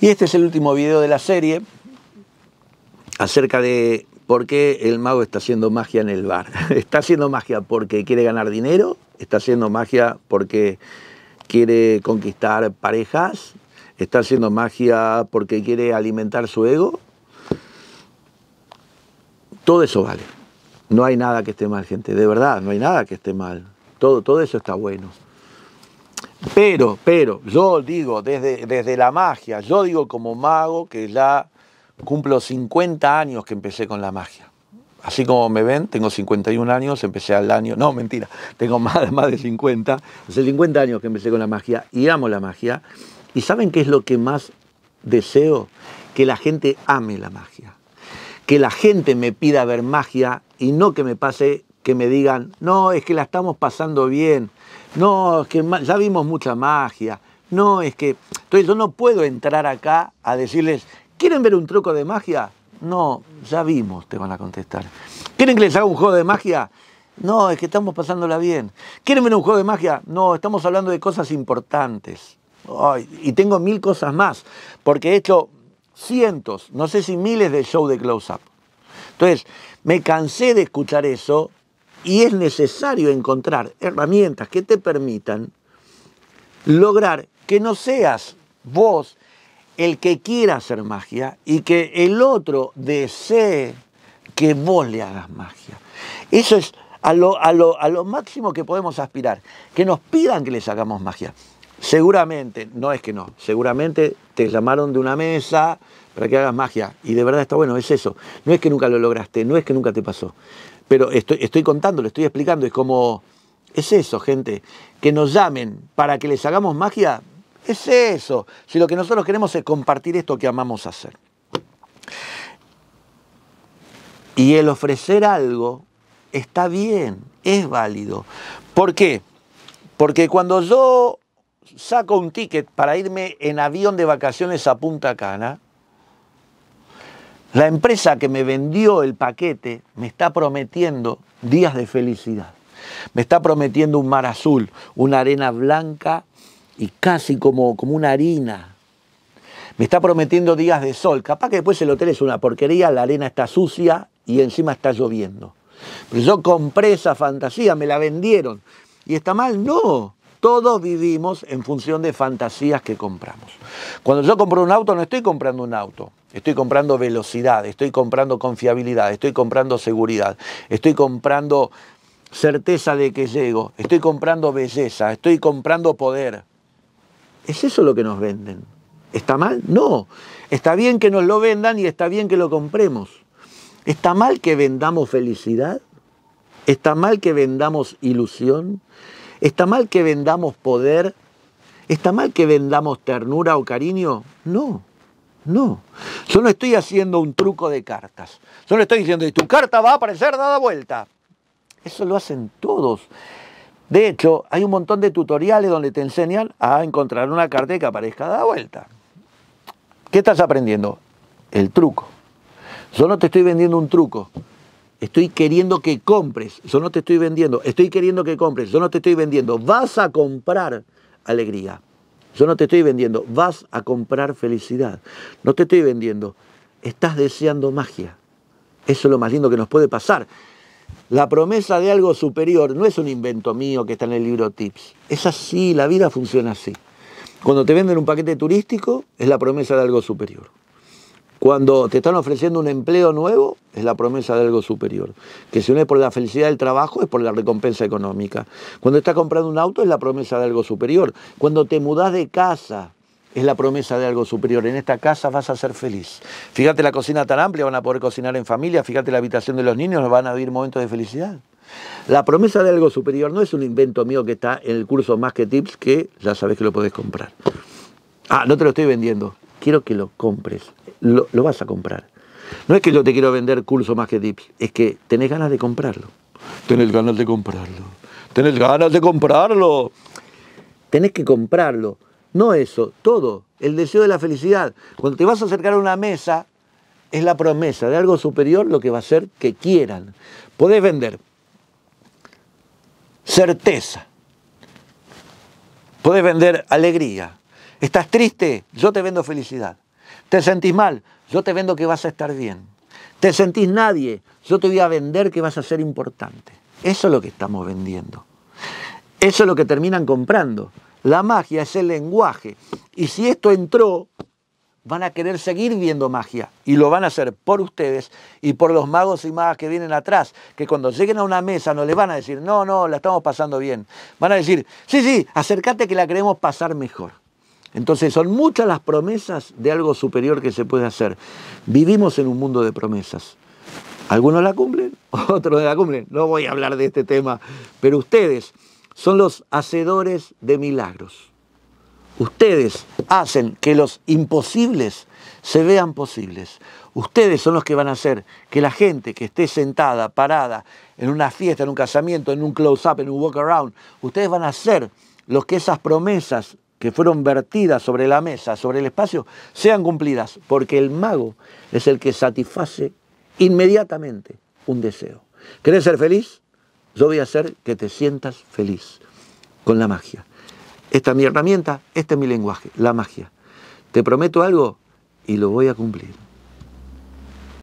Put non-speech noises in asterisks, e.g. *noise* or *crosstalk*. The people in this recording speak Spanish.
Y este es el último video de la serie acerca de por qué el mago está haciendo magia en el bar. *laughs* Está haciendo magia porque quiere ganar dinero, está haciendo magia porque quiere conquistar parejas, está haciendo magia porque quiere alimentar su ego. Todo eso vale. No hay nada que esté mal, gente. De verdad, no hay nada que esté mal. Todo, todo eso está bueno. Pero, pero, yo digo desde, desde la magia, yo digo como mago que ya cumplo 50 años que empecé con la magia. Así como me ven, tengo 51 años, empecé al año, no, mentira, tengo más, más de 50, hace 50 años que empecé con la magia y amo la magia. ¿Y saben qué es lo que más deseo? Que la gente ame la magia. Que la gente me pida ver magia y no que me pase que me digan, no, es que la estamos pasando bien no, es que ya vimos mucha magia, no, es que... Entonces yo no puedo entrar acá a decirles, ¿quieren ver un truco de magia? No, ya vimos, te van a contestar. ¿Quieren que les haga un juego de magia? No, es que estamos pasándola bien. ¿Quieren ver un juego de magia? No, estamos hablando de cosas importantes. y tengo mil cosas más, porque he hecho cientos, no sé si miles de shows de close-up. Entonces, me cansé de escuchar eso y es necesario encontrar herramientas que te permitan lograr que no seas vos el que quiera hacer magia y que el otro desee que vos le hagas magia. Eso es a lo, a lo, lo máximo que podemos aspirar, que nos pidan que les hagamos magia. Seguramente, no es que no, seguramente te llamaron de una mesa para que hagas magia. Y de verdad está bueno, es eso. No es que nunca lo lograste, no es que nunca te pasó. Pero estoy, estoy contando, estoy explicando, es como, es eso, gente, que nos llamen para que les hagamos magia, es eso. Si lo que nosotros queremos es compartir esto que amamos hacer. Y el ofrecer algo está bien, es válido. ¿Por qué? Porque cuando yo saco un ticket para irme en avión de vacaciones a Punta Cana, la empresa que me vendió el paquete me está prometiendo días de felicidad. Me está prometiendo un mar azul, una arena blanca y casi como, como una harina. Me está prometiendo días de sol. Capaz que después el hotel es una porquería, la arena está sucia y encima está lloviendo. Pero yo compré esa fantasía, me la vendieron. ¿Y está mal? No. Todos vivimos en función de fantasías que compramos. Cuando yo compro un auto, no estoy comprando un auto. Estoy comprando velocidad, estoy comprando confiabilidad, estoy comprando seguridad, estoy comprando certeza de que llego, estoy comprando belleza, estoy comprando poder. ¿Es eso lo que nos venden? ¿Está mal? No. Está bien que nos lo vendan y está bien que lo compremos. ¿Está mal que vendamos felicidad? ¿Está mal que vendamos ilusión? ¿Está mal que vendamos poder? ¿Está mal que vendamos ternura o cariño? No, no. Yo no estoy haciendo un truco de cartas. Yo no estoy diciendo, tu carta va a aparecer dada vuelta. Eso lo hacen todos. De hecho, hay un montón de tutoriales donde te enseñan a encontrar una carta que aparezca dada vuelta. ¿Qué estás aprendiendo? El truco. Yo no te estoy vendiendo un truco. Estoy queriendo que compres, yo no te estoy vendiendo. Estoy queriendo que compres, yo no te estoy vendiendo. Vas a comprar alegría. Yo no te estoy vendiendo, vas a comprar felicidad. No te estoy vendiendo, estás deseando magia. Eso es lo más lindo que nos puede pasar. La promesa de algo superior no es un invento mío que está en el libro Tips. Es así, la vida funciona así. Cuando te venden un paquete turístico, es la promesa de algo superior. Cuando te están ofreciendo un empleo nuevo, es la promesa de algo superior. Que si no es por la felicidad del trabajo, es por la recompensa económica. Cuando estás comprando un auto, es la promesa de algo superior. Cuando te mudás de casa, es la promesa de algo superior. En esta casa vas a ser feliz. Fíjate la cocina tan amplia, van a poder cocinar en familia. Fíjate la habitación de los niños, van a vivir momentos de felicidad. La promesa de algo superior no es un invento mío que está en el curso Más que Tips, que ya sabes que lo podés comprar. Ah, no te lo estoy vendiendo quiero que lo compres. Lo, vas a comprar. No es que yo te quiero vender curso más que dips, es que tenés ganas de comprarlo. Tenés ganas de comprarlo. Tenés ganas de comprarlo. Tenés que comprarlo. No eso, todo. El deseo de la felicidad. Cuando te vas a acercar a una mesa, es la promesa de algo superior lo que va a ser que quieran. Podés vender certeza. Podés vender alegría. Estás triste, yo te vendo felicidad. Te sentís mal, yo te vendo que vas a estar bien. Te sentís nadie, yo te voy a vender que vas a ser importante. Eso es lo que estamos vendiendo. Eso es lo que terminan comprando. La magia es el lenguaje. Y si esto entró, van a querer seguir viendo magia. Y lo van a hacer por ustedes y por los magos y magas que vienen atrás. Que cuando lleguen a una mesa no les van a decir, no, no, la estamos pasando bien. Van a decir, sí, sí, acércate que la queremos pasar mejor. Entonces son muchas las promesas de algo superior que se puede hacer. Vivimos en un mundo de promesas. Algunos la cumplen, *laughs* otros la cumplen. No voy a hablar de este tema, pero ustedes son los hacedores de milagros. Ustedes hacen que los imposibles se vean posibles. Ustedes son los que van a hacer que la gente que esté sentada, parada, en una fiesta, en un casamiento, en un close-up, en un walk-around, ustedes van a ser los que esas promesas que fueron vertidas sobre la mesa, sobre el espacio, sean cumplidas, porque el mago es el que satisface inmediatamente un deseo. ¿Quieres ser feliz? Yo voy a hacer que te sientas feliz con la magia. Esta es mi herramienta, este es mi lenguaje, la magia. Te prometo algo y lo voy a cumplir.